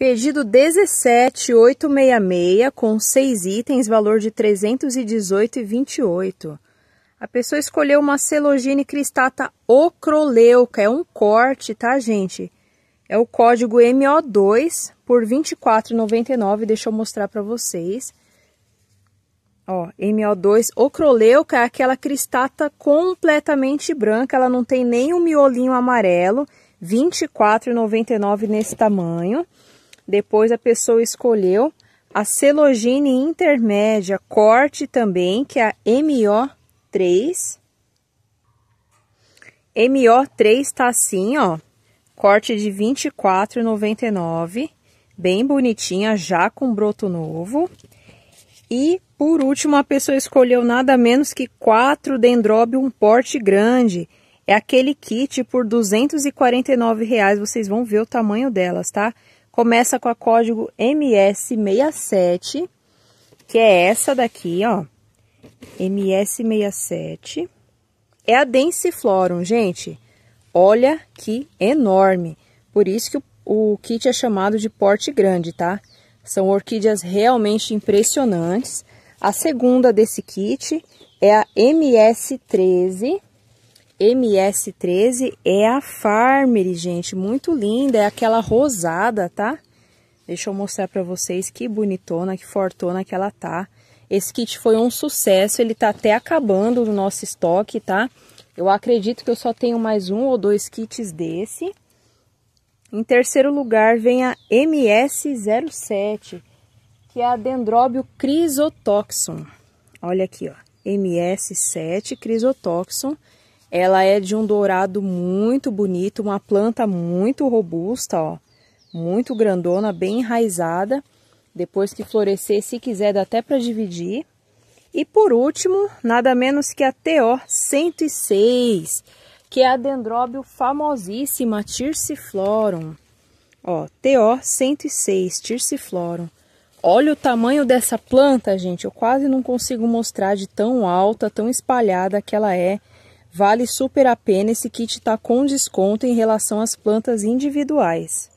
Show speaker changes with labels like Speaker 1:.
Speaker 1: Pedido 17866, com seis itens, valor de 318,28. A pessoa escolheu uma celogene cristata ocroleuca, é um corte, tá, gente? É o código MO2 por 24,99, deixa eu mostrar para vocês. Ó, MO2 ocroleuca é aquela cristata completamente branca, ela não tem nenhum miolinho amarelo, 24,99 nesse tamanho. Depois a pessoa escolheu a celogine intermédia, corte também, que é a MO3. MO3 está assim, ó. Corte de 24,99, bem bonitinha, já com broto novo. E por último, a pessoa escolheu nada menos que quatro dendróbio, um porte grande. É aquele kit por R$ 249, reais, vocês vão ver o tamanho delas, tá? Começa com a código MS67, que é essa daqui, ó. MS67. É a Densiflorum, gente. Olha que enorme. Por isso que o, o kit é chamado de porte grande, tá? São orquídeas realmente impressionantes. A segunda desse kit é a MS13, MS13 é a Farmer, gente, muito linda, é aquela rosada, tá? Deixa eu mostrar para vocês que bonitona, que fortona que ela tá. Esse kit foi um sucesso, ele tá até acabando no nosso estoque, tá? Eu acredito que eu só tenho mais um ou dois kits desse. Em terceiro lugar vem a MS07, que é a Dendróbio Crisotoxum. Olha aqui, ó, MS7 Crisotoxum ela é de um dourado muito bonito, uma planta muito robusta, ó, muito grandona, bem enraizada. Depois que florescer, se quiser, dá até para dividir. E por último, nada menos que a TO 106, que é a dendróbio famosíssima Tirsiflorum. Ó, TO 106 Tirsiflorum. Olha o tamanho dessa planta, gente. Eu quase não consigo mostrar de tão alta, tão espalhada que ela é. Vale super a pena esse kit tá com desconto em relação às plantas individuais.